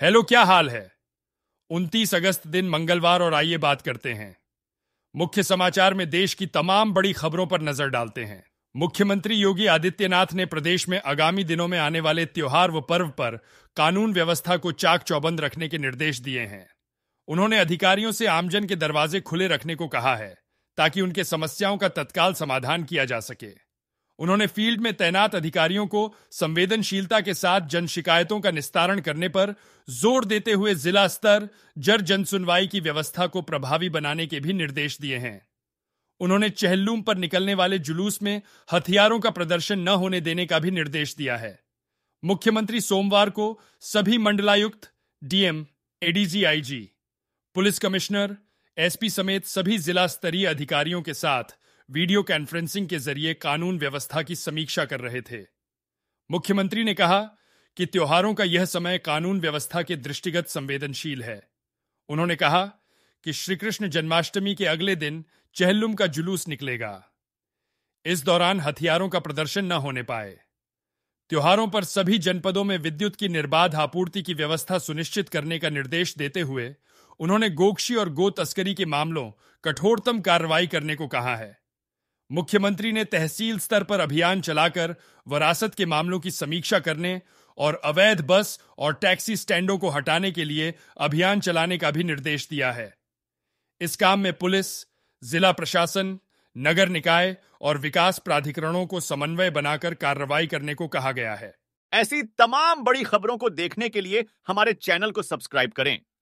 hello क्या हाल है 29 अगस्त दिन मंगलवार और आइए बात करते हैं मुख्य समाचार में देश की तमाम बड़ी खबरों पर नजर डालते हैं मुख्यमंत्री योगी आदित्यनाथ ने प्रदेश में आगामी दिनों में आने वाले त्योहार व पर्व पर कानून व्यवस्था को चाक चौबंद रखने के निर्देश दिए हैं उन्होंने अधिकारियों से आमजन के दरवाजे खुले रखने को कहा है ताकि उनके समस्याओं का तत्काल समाधान किया जा सके उन्होंने फील्ड में तैनात अधिकारियों को संवेदनशीलता के साथ जन शिकायतों का निस्तारण करने पर जोर देते हुए जिला स्तर जर जन सुनवाई की व्यवस्था को प्रभावी बनाने के भी निर्देश दिए हैं उन्होंने चेहल्लूम पर निकलने वाले जुलूस में हथियारों का प्रदर्शन न होने देने का भी निर्देश दिया है मुख्यमंत्री सोमवार को सभी मंडलायुक्त DM ADG IG police commissioner SP समेत सभी जिला स्तरीय अधिकारियों के साथ वीडियो कॉन्फ्रेंसिंग के जरिए कानून व्यवस्था की समीक्षा कर रहे थे मुख्यमंत्री ने कहा कि त्योहारों का यह समय कानून व्यवस्था के दृष्टिगत संवेदनशील है उन्होंने कहा कि श्रीकृष्ण जन्माष्टमी के अगले दिन चहलुम का जुलूस निकलेगा इस दौरान हथियारों का प्रदर्शन न होने पाए त्योहारों पर सभी जनपदों में विद्युत की निर्बाध आपूर्ति की व्यवस्था सुनिश्चित करने का निर्देश देते हुए उन्होंने गोक्षी और गो तस्करी के मामलों कठोरतम कार्रवाई करने को कहा है मुख्यमंत्री ने तहसील स्तर पर अभियान चलाकर वरासत के मामलों की समीक्षा करने और अवैध बस और टैक्सी स्टैंडों को हटाने के लिए अभियान चलाने का भी निर्देश दिया है इस काम में पुलिस जिला प्रशासन नगर निकाय और विकास प्राधिकरणों को समन्वय बनाकर कार्रवाई करने को कहा गया है ऐसी तमाम बड़ी खबरों को देखने के लिए हमारे चैनल को सब्सक्राइब करें